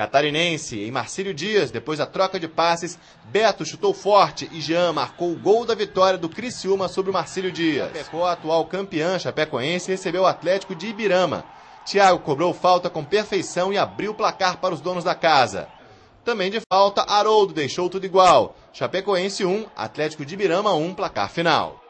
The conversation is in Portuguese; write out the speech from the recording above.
Catarinense, em Marcílio Dias, depois da troca de passes, Beto chutou forte e Jean marcou o gol da vitória do Criciúma sobre o Marcílio Dias. Chapecó, atual campeã chapecoense, recebeu o Atlético de Ibirama. Thiago cobrou falta com perfeição e abriu o placar para os donos da casa. Também de falta, Haroldo deixou tudo igual. Chapecoense 1, Atlético de Ibirama 1, placar final.